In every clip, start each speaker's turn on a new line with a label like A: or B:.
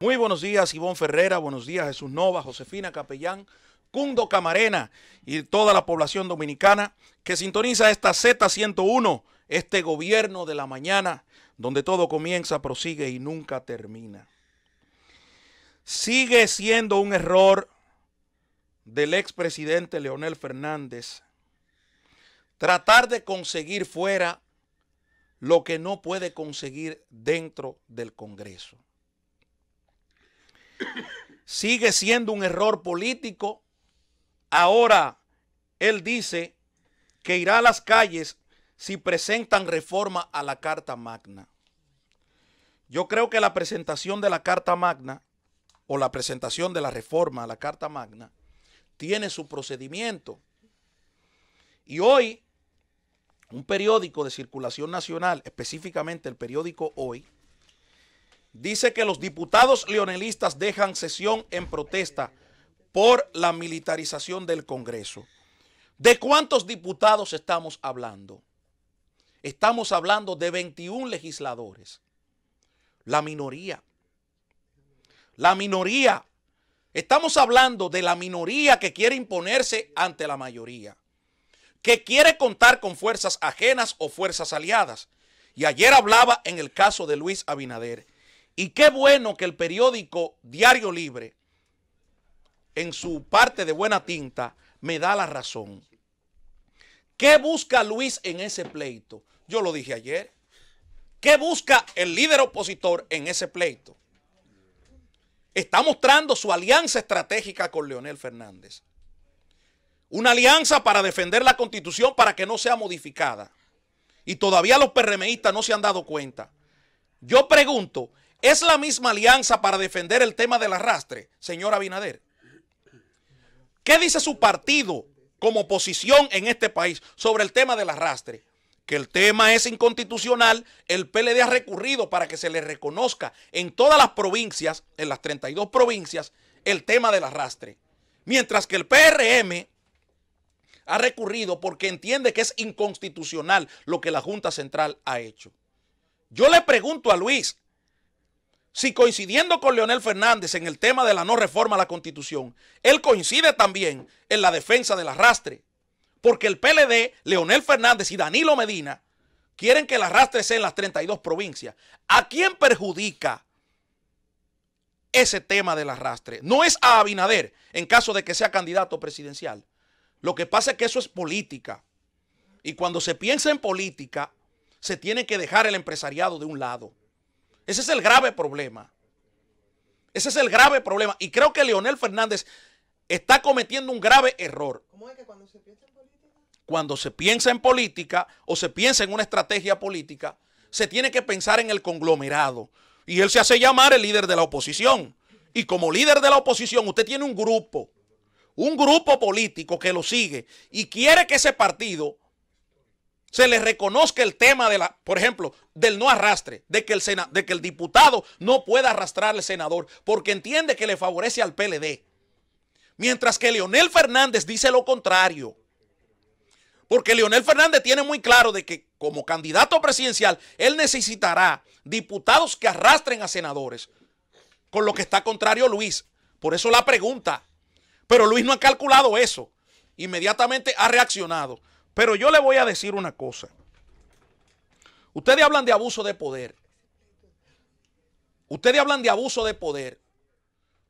A: Muy buenos días, Ivonne Ferrera, buenos días, Jesús Nova, Josefina Capellán, Cundo Camarena y toda la población dominicana que sintoniza esta Z101, este gobierno de la mañana, donde todo comienza, prosigue y nunca termina. Sigue siendo un error del expresidente Leonel Fernández tratar de conseguir fuera lo que no puede conseguir dentro del Congreso. Sigue siendo un error político. Ahora él dice que irá a las calles si presentan reforma a la Carta Magna. Yo creo que la presentación de la Carta Magna o la presentación de la reforma a la Carta Magna tiene su procedimiento. Y hoy, un periódico de circulación nacional, específicamente el periódico Hoy, dice que los diputados leonelistas dejan sesión en protesta por la militarización del Congreso. ¿De cuántos diputados estamos hablando? Estamos hablando de 21 legisladores. La minoría. La minoría. Estamos hablando de la minoría que quiere imponerse ante la mayoría. Que quiere contar con fuerzas ajenas o fuerzas aliadas. Y ayer hablaba en el caso de Luis Abinader y qué bueno que el periódico Diario Libre, en su parte de buena tinta, me da la razón. ¿Qué busca Luis en ese pleito? Yo lo dije ayer. ¿Qué busca el líder opositor en ese pleito? Está mostrando su alianza estratégica con Leonel Fernández. Una alianza para defender la constitución para que no sea modificada. Y todavía los PRMistas no se han dado cuenta. Yo pregunto, ¿Es la misma alianza para defender el tema del arrastre, señor Abinader? ¿Qué dice su partido como oposición en este país sobre el tema del arrastre? Que el tema es inconstitucional, el PLD ha recurrido para que se le reconozca en todas las provincias, en las 32 provincias, el tema del arrastre. Mientras que el PRM ha recurrido porque entiende que es inconstitucional lo que la Junta Central ha hecho. Yo le pregunto a Luis, si coincidiendo con Leonel Fernández en el tema de la no reforma a la constitución, él coincide también en la defensa del arrastre, porque el PLD, Leonel Fernández y Danilo Medina quieren que el arrastre sea en las 32 provincias. ¿A quién perjudica ese tema del arrastre? No es a Abinader en caso de que sea candidato presidencial. Lo que pasa es que eso es política. Y cuando se piensa en política, se tiene que dejar el empresariado de un lado. Ese es el grave problema. Ese es el grave problema. Y creo que Leonel Fernández está cometiendo un grave error. ¿Cómo es que cuando se piensa en política? Cuando se piensa en política o se piensa en una estrategia política, se tiene que pensar en el conglomerado. Y él se hace llamar el líder de la oposición. Y como líder de la oposición, usted tiene un grupo, un grupo político que lo sigue y quiere que ese partido se le reconozca el tema de la, por ejemplo, del no arrastre, de que el sena, de que el diputado no pueda arrastrar al senador, porque entiende que le favorece al PLD. Mientras que Leonel Fernández dice lo contrario. Porque Leonel Fernández tiene muy claro de que como candidato presidencial, él necesitará diputados que arrastren a senadores, con lo que está contrario Luis. Por eso la pregunta. Pero Luis no ha calculado eso. Inmediatamente ha reaccionado. Pero yo le voy a decir una cosa. Ustedes hablan de abuso de poder. Ustedes hablan de abuso de poder.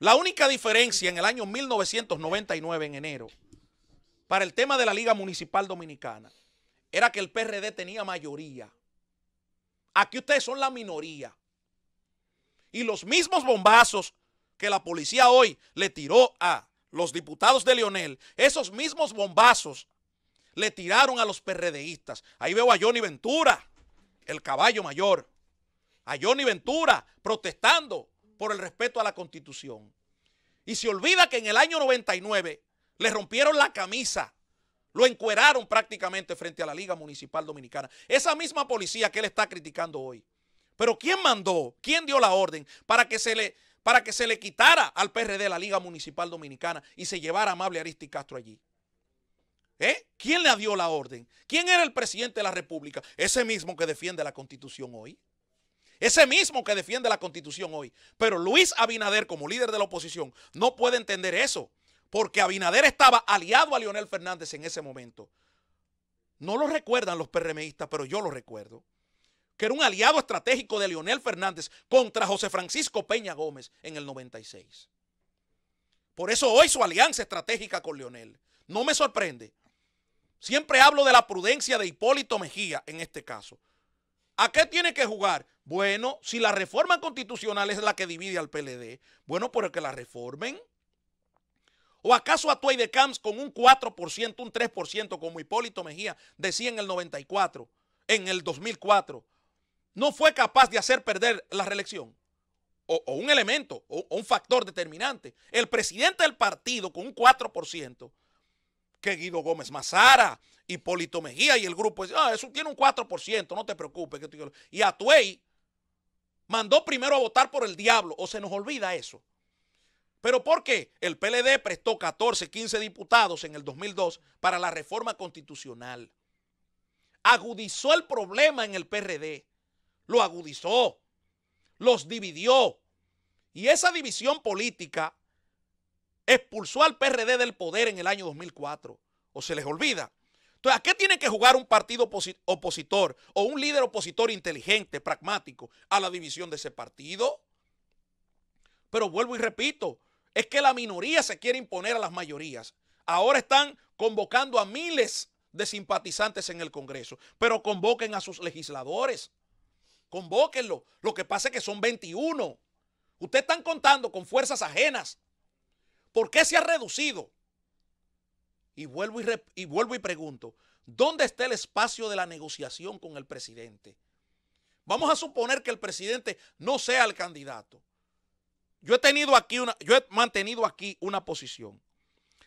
A: La única diferencia en el año 1999, en enero, para el tema de la Liga Municipal Dominicana, era que el PRD tenía mayoría. Aquí ustedes son la minoría. Y los mismos bombazos que la policía hoy le tiró a los diputados de Lionel, esos mismos bombazos le tiraron a los PRDistas, Ahí veo a Johnny Ventura, el caballo mayor, a Johnny Ventura protestando por el respeto a la constitución. Y se olvida que en el año 99 le rompieron la camisa, lo encueraron prácticamente frente a la Liga Municipal Dominicana. Esa misma policía que él está criticando hoy. Pero ¿quién mandó? ¿Quién dio la orden para que se le, para que se le quitara al PRD la Liga Municipal Dominicana y se llevara a Amable Aristi Castro allí? ¿Eh? ¿Quién le dio la orden? ¿Quién era el presidente de la República? Ese mismo que defiende la constitución hoy. Ese mismo que defiende la constitución hoy. Pero Luis Abinader, como líder de la oposición, no puede entender eso. Porque Abinader estaba aliado a Leonel Fernández en ese momento. No lo recuerdan los PRMistas, pero yo lo recuerdo. Que era un aliado estratégico de Leonel Fernández contra José Francisco Peña Gómez en el 96. Por eso hoy su alianza estratégica con Leonel. No me sorprende. Siempre hablo de la prudencia de Hipólito Mejía en este caso. ¿A qué tiene que jugar? Bueno, si la reforma constitucional es la que divide al PLD, bueno, el pues que la reformen. ¿O acaso a de Camps con un 4%, un 3%, como Hipólito Mejía decía en el 94, en el 2004, no fue capaz de hacer perder la reelección? O, un elemento, o, o un factor determinante. El presidente del partido con un 4% que Guido Gómez Mazara, Hipólito Mejía y el grupo. Ah, eso tiene un 4%, no te preocupes. y Atuey mandó primero a votar por el diablo, o se nos olvida eso. ¿Pero por qué? El PLD prestó 14, 15 diputados en el 2002 para la reforma constitucional. Agudizó el problema en el PRD. Lo agudizó. Los dividió. Y esa división política expulsó al PRD del poder en el año 2004. ¿O se les olvida? Entonces, ¿a qué tiene que jugar un partido opositor o un líder opositor inteligente, pragmático, a la división de ese partido? Pero vuelvo y repito, es que la minoría se quiere imponer a las mayorías. Ahora están convocando a miles de simpatizantes en el Congreso, pero convoquen a sus legisladores. Convóquenlo. Lo que pasa es que son 21. Ustedes están contando con fuerzas ajenas ¿Por qué se ha reducido? Y vuelvo y, vuelvo y pregunto, ¿dónde está el espacio de la negociación con el presidente? Vamos a suponer que el presidente no sea el candidato. Yo he tenido aquí yo he mantenido aquí una posición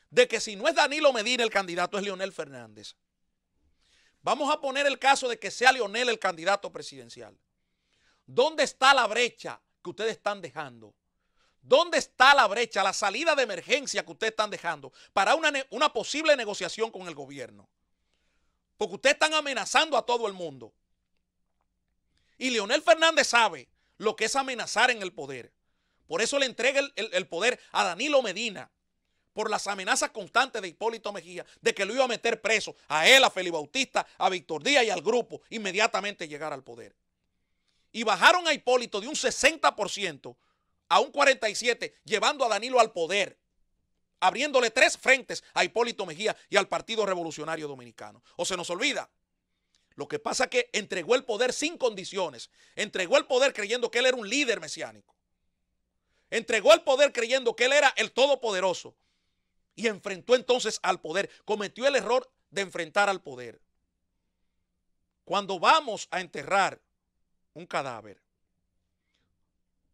A: de que si no es Danilo Medina el candidato, es Leonel Fernández. Vamos a poner el caso de que sea Leonel el candidato presidencial. ¿Dónde está la brecha que ustedes están dejando? ¿Dónde está la brecha, la salida de emergencia que ustedes están dejando para una, posible negociación con el gobierno? Porque ustedes están amenazando a todo el mundo. Y Leonel Fernández sabe lo que es amenazar en el poder. Por eso le entrega el, el poder a Danilo Medina, por las amenazas constantes de Hipólito Mejía de que lo iba a meter preso a él, a Feli Bautista, a Víctor Díaz y al grupo inmediatamente llegar al poder. Y bajaron a Hipólito de un 60% a un 47, llevando a Danilo al poder, abriéndole tres frentes a Hipólito Mejía y al Partido Revolucionario Dominicano. O se nos olvida. Lo que pasa es que entregó el poder sin condiciones. Entregó el poder creyendo que él era un líder mesiánico. Entregó el poder creyendo que él era el todopoderoso. Y enfrentó entonces al poder. Cometió el error de enfrentar al poder. Cuando vamos a enterrar un cadáver,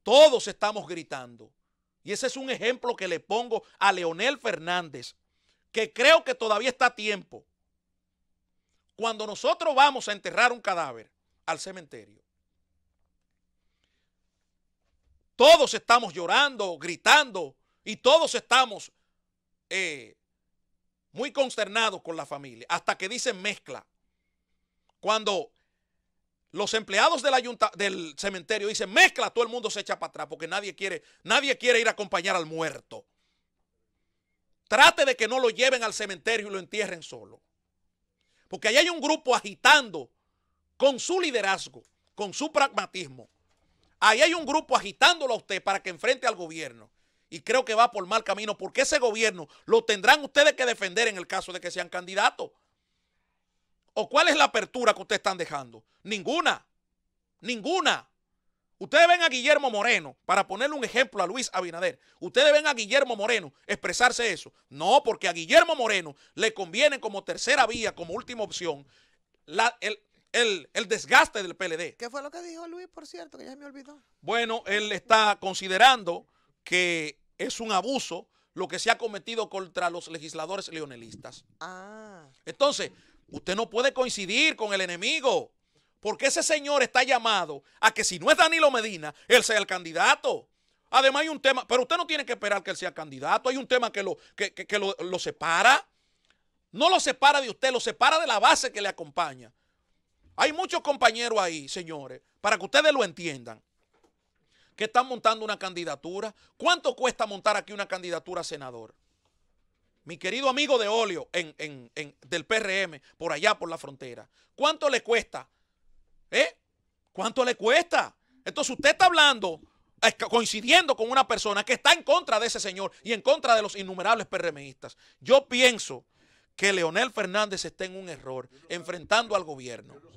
A: todos estamos gritando. Y ese es un ejemplo que le pongo a Leonel Fernández, que creo que todavía está a tiempo. Cuando nosotros vamos a enterrar un cadáver al cementerio, todos estamos llorando, gritando y todos estamos eh, muy consternados con la familia, hasta que dicen mezcla. Cuando los empleados de la del, cementerio dicen, mezcla, todo el mundo se echa para atrás porque nadie quiere, nadie quiere ir a acompañar al muerto. Trate de que no lo lleven al cementerio y lo entierren solo. Porque ahí hay un grupo agitando con su liderazgo, con su pragmatismo. Ahí hay un grupo agitándolo a usted para que enfrente al gobierno. Y creo que va por mal camino porque ese gobierno lo tendrán ustedes que defender en el caso de que sean candidatos. ¿O cuál es la apertura que ustedes están dejando? Ninguna. Ninguna. Ustedes ven a Guillermo Moreno, para ponerle un ejemplo a Luis Abinader, ustedes ven a Guillermo Moreno expresarse eso. No, porque a Guillermo Moreno le conviene como tercera vía, como última opción, el, desgaste del PLD. ¿Qué fue lo que dijo Luis, por cierto, que ya me olvidó? Bueno, él está considerando que es un abuso lo que se ha cometido contra los legisladores leonelistas. Ah. Entonces, Usted no puede coincidir con el enemigo. Porque ese señor está llamado a que si no es Danilo Medina, él sea el candidato. Además hay un tema, pero usted no tiene que esperar que él sea candidato. Hay un tema que lo, que, lo, separa. No lo separa de usted, lo separa de la base que le acompaña. Hay muchos compañeros ahí, señores, para que ustedes lo entiendan, que están montando una candidatura. ¿Cuánto cuesta montar aquí una candidatura a senador? mi querido amigo de óleo en, en, del PRM, por allá por la frontera. ¿Cuánto le cuesta? ¿Eh? ¿Cuánto le cuesta? Entonces usted está hablando, eh, coincidiendo con una persona que está en contra de ese señor y en contra de los innumerables PRMistas. Yo pienso que Leonel Fernández está en un error enfrentando al gobierno.